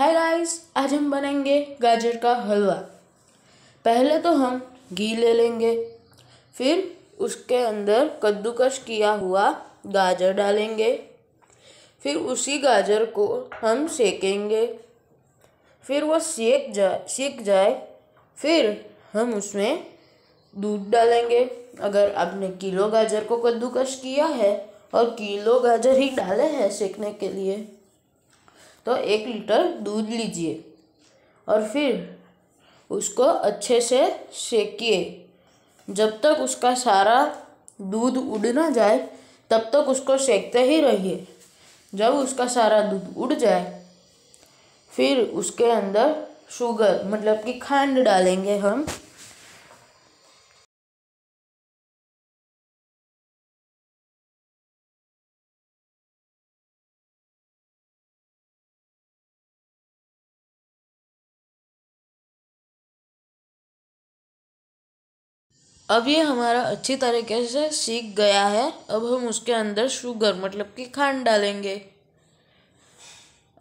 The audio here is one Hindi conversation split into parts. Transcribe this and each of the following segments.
हाय गाइस आज हम बनाएंगे गाजर का हलवा पहले तो हम घी ले लेंगे फिर उसके अंदर कद्दूकश किया हुआ गाजर डालेंगे फिर उसी गाजर को हम सेकेंगे फिर वो सेक जाए सेक जाए फिर हम उसमें दूध डालेंगे अगर आपने किलो गाजर को कद्दूकश किया है और किलो गाजर ही डाले हैं सेकने के लिए तो एक लीटर दूध लीजिए और फिर उसको अच्छे से सेकिए जब तक उसका सारा दूध उड़ ना जाए तब तक उसको सेकते ही रहिए जब उसका सारा दूध उड़ जाए फिर उसके अंदर शुगर मतलब कि खांड डालेंगे हम अब ये हमारा अच्छी तरीके से सीख गया है अब हम उसके अंदर शुगर मतलब कि खांड डालेंगे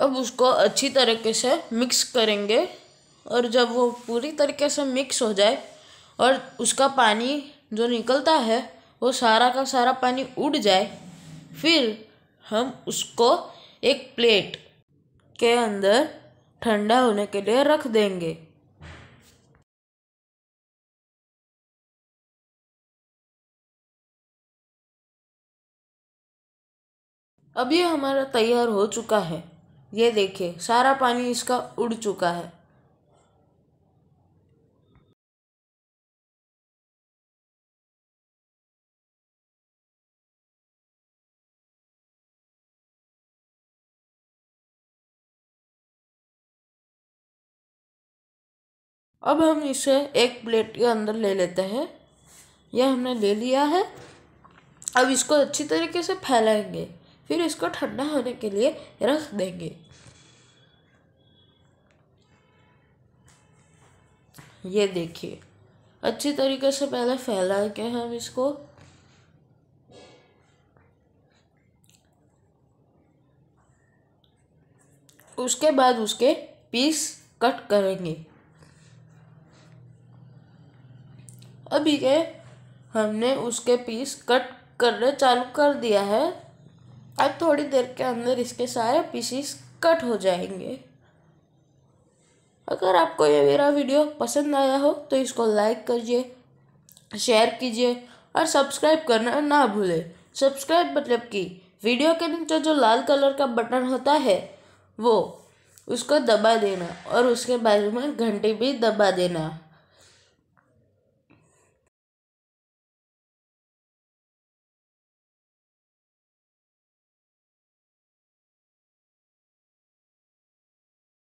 अब उसको अच्छी तरीके से मिक्स करेंगे और जब वो पूरी तरीके से मिक्स हो जाए और उसका पानी जो निकलता है वो सारा का सारा पानी उड़ जाए फिर हम उसको एक प्लेट के अंदर ठंडा होने के लिए रख देंगे अब ये हमारा तैयार हो चुका है ये देखिए सारा पानी इसका उड़ चुका है अब हम इसे एक प्लेट के अंदर ले लेते हैं यह हमने ले लिया है अब इसको अच्छी तरीके से फैलाएंगे फिर इसको ठंडा होने के लिए रख देंगे ये देखिए अच्छी तरीके से पहले फैला के हम इसको उसके बाद उसके पीस कट करेंगे अभी के हमने उसके पीस कट करने चालू कर दिया है अब थोड़ी देर के अंदर इसके सारे पीसीस कट हो जाएंगे अगर आपको ये मेरा वीडियो पसंद आया हो तो इसको लाइक करिए शेयर कीजिए और सब्सक्राइब करना ना भूलें सब्सक्राइब मतलब कि वीडियो के नीचे जो लाल कलर का बटन होता है वो उसको दबा देना और उसके बाद में घंटी भी दबा देना